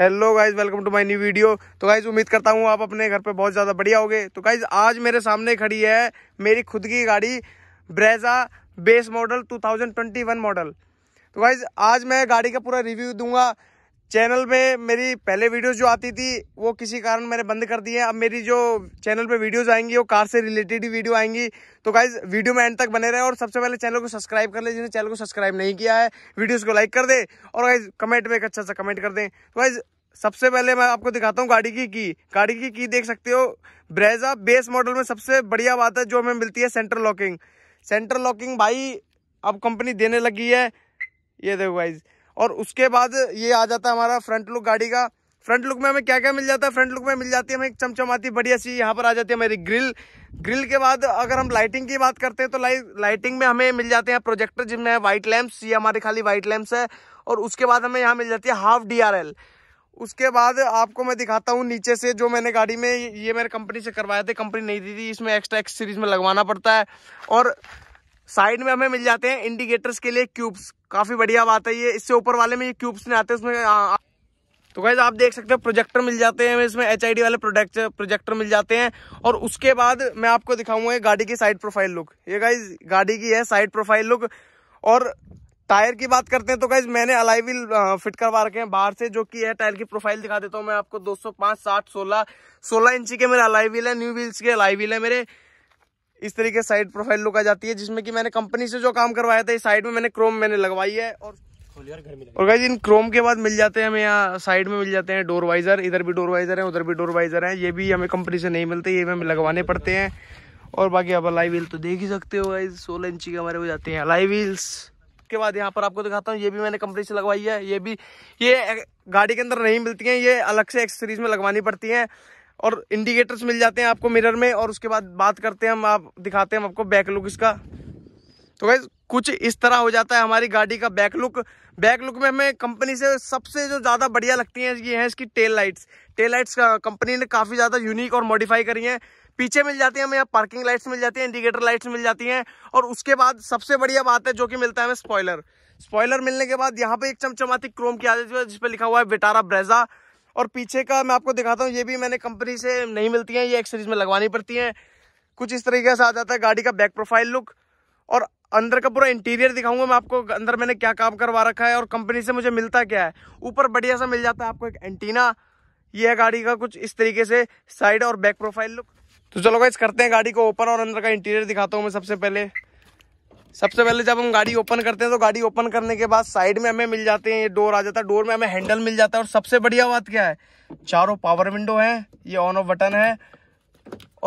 hello guys welcome to my new video तो guys उम्मीद करता हूँ आप अपने घर पे बहुत ज़्यादा बढ़िया होगे तो गाइज आज मेरे सामने खड़ी है मेरी खुद की गाड़ी ब्रेजा बेस मॉडल 2021 मॉडल तो गाइज आज मैं गाड़ी का पूरा रिव्यू दूंगा चैनल में मेरी पहले वीडियोस जो आती थी वो किसी कारण मैंने बंद कर दी है अब मेरी जो चैनल पे वीडियोस आएंगी वो कार से रिलेटेड ही वीडियो आएंगी तो गाइज वीडियो में एंड तक बने रहे और सबसे पहले चैनल को सब्सक्राइब कर ले जिसने चैनल को सब्सक्राइब नहीं किया है वीडियोस को लाइक कर दे और गाइज कमेंट में एक अच्छा सा कमेंट कर दें तो गाइज सबसे पहले मैं आपको दिखाता हूँ गाड़ी की की गाड़ी की की देख सकते हो ब्रेजा बेस मॉडल में सबसे बढ़िया बात है जो हमें मिलती है सेंटर लॉकिंग सेंटर लॉकिंग भाई अब कंपनी देने लगी है ये देखो गाइज़ और उसके बाद ये आ जाता है हमारा फ्रंट लुक गाड़ी का फ्रंट लुक में हमें क्या क्या मिल जाता है फ्रंट लुक में मिल जाती है हमें एक चमचमाती बढ़िया सी यहाँ पर आ जाती है हमारी ग्रिल ग्रिल के बाद अगर हम लाइटिंग की बात करते हैं तो लाइट लाइटिंग में हमें मिल जाते हैं प्रोजेक्टर जिनमें है वाइट लैम्प्स ये हमारे खाली व्हाइट लैम्प्स है और उसके बाद हमें यहाँ मिल जाती है हाफ डी उसके बाद आपको मैं दिखाता हूँ नीचे से जो मैंने गाड़ी में ये मेरे कंपनी से करवाया थे कंपनी नहीं दी थी इसमें एक्स्ट्रा एक्स सीरीज में लगवाना पड़ता है और साइड में हमें मिल जाते हैं इंडिकेटर्स के लिए क्यूब्स काफी बढ़िया बात है ये इससे ऊपर वाले में ये क्यूब्स नहीं आते उसमें आ, आ, तो गैस आप देख सकते हो प्रोजेक्टर मिल जाते हैं इसमें एच वाले प्रोडक्ट प्रोजेक्टर मिल जाते हैं और उसके बाद मैं आपको दिखाऊंगा गाड़ी की साइड प्रोफाइल लुक ये गाइज गाड़ी की है साइड प्रोफाइल लुक और टायर की बात करते हैं तो गाइज मैंने अलाईवील फिट करवा रखे हैं बाहर से जो कि है टायर की प्रोफाइल दिखा देता हूँ मैं आपको दो सौ पांच साठ सोलह सोलह इंची के मेरे अलाईवील है न्यू व्हील्स के अलाईवील है मेरे इस तरीके साइड प्रोफाइल लुक आ जाती है जिसमें कि मैंने कंपनी से जो काम करवाया था इस साइड में मैंने क्रोम मैंने लगवाई है और और गाइज इन क्रोम के बाद मिल जाते हैं हमें यहाँ साइड में मिल जाते हैं डोर वाइजर इधर भी डोर वाइजर है उधर भी डोर वाइजर है ये भी हमें कंपनी से नहीं मिलते ये भी हमें लगवाने पड़ते हैं और बाकी आप अलाई व्हील तो देख ही सकते हो गाइज सोलह इंची के हमारे हो जाते हैं अलाई व्हील्स के बाद यहाँ पर आपको दिखाता हूँ ये भी मैंने कंपनी से लगवाई है ये भी ये गाड़ी के अंदर नहीं मिलती है ये अलग से एक्सेसरीज में लगवानी पड़ती है और इंडिकेटर्स मिल जाते हैं आपको मिरर में और उसके बाद बात करते हैं हम आप दिखाते हैं हम आपको बैक लुक इसका तो गैस कुछ इस तरह हो जाता है हमारी गाड़ी का बैक लुक बैक लुक में हमें कंपनी से सबसे जो ज़्यादा बढ़िया लगती हैं ये हैं इसकी tail lights tail lights company ने काफ़ी ज़्यादा यूनिक और मॉडिफाई करी हैं पीछे मिल जाती है हमें यहाँ पार्किंग लाइट्स मिल जाती हैं इंडिकेटर लाइट्स मिल जाती हैं और उसके बाद सबसे बढ़िया बात है जो कि मिलता है हमें स्पॉयलर स्पॉयलर मिलने के बाद यहाँ पर एक चमचमाती क्रोम की आ जाती है जिसपे लिखा हुआ है विटारा ब्रेजा और पीछे का मैं आपको दिखाता हूँ ये भी मैंने कंपनी से नहीं मिलती हैं ये एक्सरीज में लगवानी पड़ती हैं कुछ इस तरीके से आ जाता है गाड़ी का बैक प्रोफाइल लुक और अंदर का पूरा इंटीरियर दिखाऊंगा मैं आपको अंदर मैंने क्या काम करवा रखा है और कंपनी से मुझे मिलता क्या है ऊपर बढ़िया सा मिल जाता है आपको एक एंटीना ये है गाड़ी का कुछ इस तरीके से साइड और बैक प्रोफाइल लुक तो चलो इस करते हैं गाड़ी को ओपन और अंदर का इंटीरियर दिखाता हूँ मैं सबसे पहले सबसे पहले जब हम गाड़ी ओपन करते हैं तो गाड़ी ओपन करने के बाद साइड में हमें मिल जाते हैं ये डोर आ जाता है डोर में हमें हैंडल मिल जाता है और सबसे बढ़िया बात क्या है चारों पावर विंडो है ये ऑन ऑफ बटन है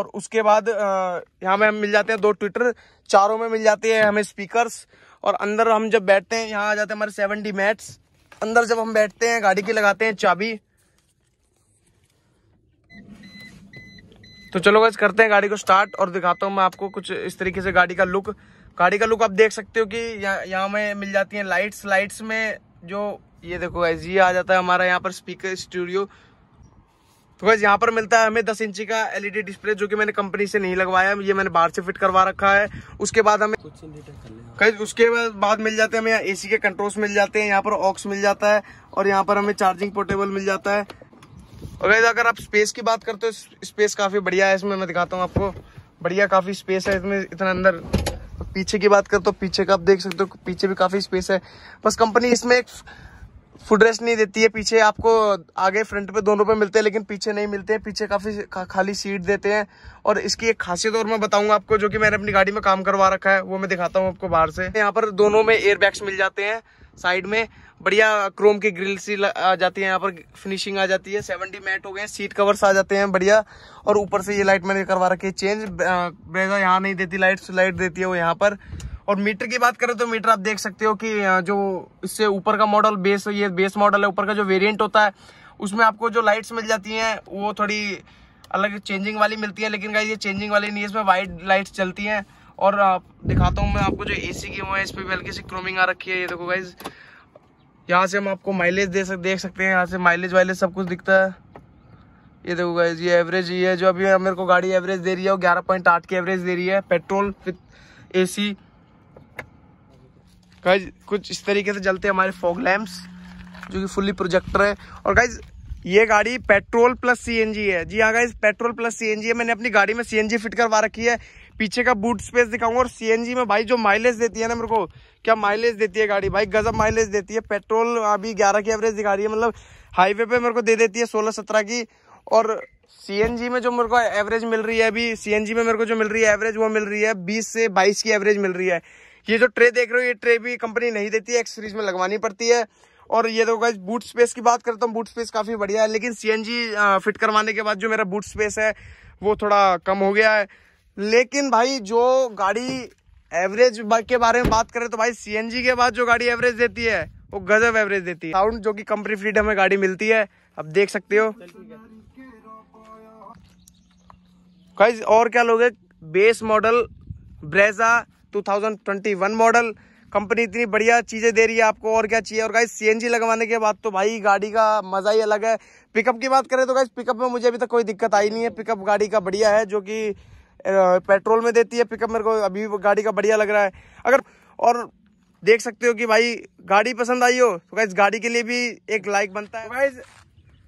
और उसके बाद यहाँ में हम मिल जाते हैं दो ट्विटर चारों में मिल जाते हैं हमें स्पीकर्स और अंदर हम जब बैठते हैं यहाँ आ जाते हैं हमारे सेवन डी मैट्स अंदर जब हम बैठते हैं गाड़ी की लगाते हैं चाबी तो चलो गज करते हैं गाड़ी को स्टार्ट और दिखाता हूँ मैं आपको कुछ इस तरीके से गाड़ी का लुक गाड़ी का लुक आप देख सकते हो कि यहाँ में मिल जाती हैं लाइट्स लाइट्स में जो ये देखो गाइज ये आ जाता है हमारा यहाँ पर स्पीकर स्टूडियो तो गाइज यहाँ पर मिलता है हमें दस इंची का एलईडी डिस्प्ले जो कि मैंने कंपनी से नहीं लगवाया ये मैंने बाहर से फिट करवा रखा है उसके बाद हमें कुछ उसके बाद मिल जाते हैं हमें यहाँ एसी के कंट्रोल्स मिल जाते हैं यहाँ पर ऑक्स मिल जाता है और यहाँ पर हमें चार्जिंग पोर्टेबल मिल जाता है और गाइज अगर आप स्पेस की बात करते हो स्पेस काफ़ी बढ़िया है इसमें मैं दिखाता हूँ आपको बढ़िया काफ़ी स्पेस है इसमें इतना अंदर पीछे की बात कर तो पीछे का आप देख सकते हो पीछे भी काफ़ी स्पेस है बस कंपनी इसमें एक फुट रेस्ट नहीं देती है पीछे आपको आगे फ्रंट पे दोनों पे मिलते हैं लेकिन पीछे नहीं मिलते हैं पीछे काफ़ी खा, खाली सीट देते हैं और इसकी एक खासियत और मैं बताऊंगा आपको जो कि मैंने अपनी गाड़ी में काम करवा रखा है वो मैं दिखाता हूँ आपको बाहर से यहाँ पर दोनों में एयर बैग्स मिल जाते हैं साइड में बढ़िया क्रोम की ग्रिल सी आ जाती है यहाँ पर फिनिशिंग आ जाती है सेवनटी मैट हो गए सीट कवर्स आ जाते हैं बढ़िया और ऊपर से ये लाइट मैंने करवा रखी है चेंज ब्रेजा यहाँ नहीं देती लाइट लाइट देती है वो यहाँ पर और मीटर की बात करें तो मीटर आप देख सकते हो कि जो इससे ऊपर का मॉडल बेस ये बेस मॉडल है ऊपर का जो वेरिएंट होता है उसमें आपको जो लाइट्स मिल जाती हैं वो थोड़ी अलग चेंजिंग वाली मिलती है लेकिन ये चेंजिंग वाली नहीं है इसमें वाइट लाइट्स चलती हैं और आप दिखाता हूँ मैं आपको जो ए सी की वो है इस पर भी हल्की सी क्रोमिंग आ रखी है ये देखो गाइज यहाँ से हम आपको माइलेज दे सक देख सकते हैं यहाँ से माइलेज वाइलेज सब कुछ दिखता है ये देखो गाइज ये एवरेज ये है जो अभी मेरे को गाड़ी एवरेज दे रही है वो ग्यारह पॉइंट आठ की एवरेज दे रही है petrol with A C guys कुछ इस तरीके से चलते हैं हमारे फॉग लैम्प्स जो कि फुल्ली प्रोजेक्टर है और गाइज ये गाड़ी पेट्रोल प्लस सीएनजी है जी हाँ गाइज पेट्रोल प्लस सीएनजी है मैंने अपनी गाड़ी में सीएनजी फिट करवा रखी है पीछे का बूट स्पेस दिखाऊंगा और सीएनजी में भाई जो माइलेज देती है ना मेरे को क्या माइलेज देती है गाड़ी भाई गजब माइलेज देती है पेट्रोल अभी ग्यारह की एवरेज दिखा रही है मतलब हाईवे पे मेरे को दे देती है सोलह सत्रह की और सी में जो मेरे को एवरेज मिल रही है अभी सी में मेरे को जो मिल रही है एवरेज वो मिल रही है बीस से बाईस की एवरेज मिल रही है ये जो ट्रे देख रहे हो ये ट्रे भी कंपनी नहीं देती है एक्सरीज में लगवानी पड़ती है और ये देखो गाइज बूट स्पेस की बात करता हूँ बूट स्पेस काफ़ी बढ़िया है लेकिन सी फिट करवाने के बाद जो मेरा बूट स्पेस है वो थोड़ा कम हो गया है लेकिन भाई जो गाड़ी एवरेज के बारे में बात करें तो भाई सी के बाद जो गाड़ी एवरेज देती है वो गजब एवरेज देती है साउंड जो कि कंपनी फ्रीडम में गाड़ी मिलती है अब देख सकते हो गाइज और क्या लोगे base model Brezza 2021 model company इतनी बढ़िया चीज़ें दे रही है आपको और क्या चाहिए और गाइस सीएनजी लगवाने के बाद तो भाई गाड़ी का मज़ा ही अलग है पिकअप की बात करें तो गाइस पिकअप में मुझे अभी तक कोई दिक्कत आई नहीं है पिकअप गाड़ी का बढ़िया है जो कि पेट्रोल में देती है पिकअप मेरे को अभी गाड़ी का बढ़िया लग रहा है अगर और देख सकते हो कि भाई गाड़ी पसंद आई हो तो गाइज गाड़ी के लिए भी एक लाइक बनता है गाइज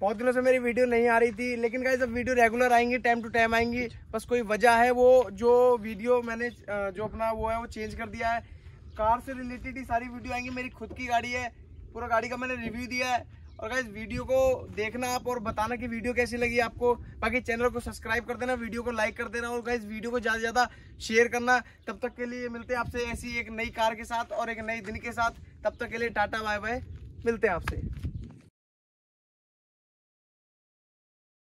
बहुत दिनों से मेरी वीडियो नहीं आ रही थी लेकिन गाइज अब वीडियो रेगुलर आएंगी टाइम टू टाइम आएंगी बस कोई वजह है वो जो वीडियो मैंने जो अपना वो है वो चेंज कर दिया है कार से रिलेटेड ही सारी वीडियो आएंगी मेरी खुद की गाड़ी है पूरा गाड़ी का मैंने रिव्यू दिया है और गाइज वीडियो को देखना आप और बताना कि वीडियो कैसी लगी आपको बाकी चैनल को सब्सक्राइब कर देना वीडियो को लाइक कर देना और गाइज वीडियो को ज़्यादा से ज़्यादा शेयर करना तब तक के लिए मिलते हैं आपसे ऐसी एक नई कार के साथ और एक नए दिन के साथ तब तक के लिए टाटा बाय बाय मिलते हैं आपसे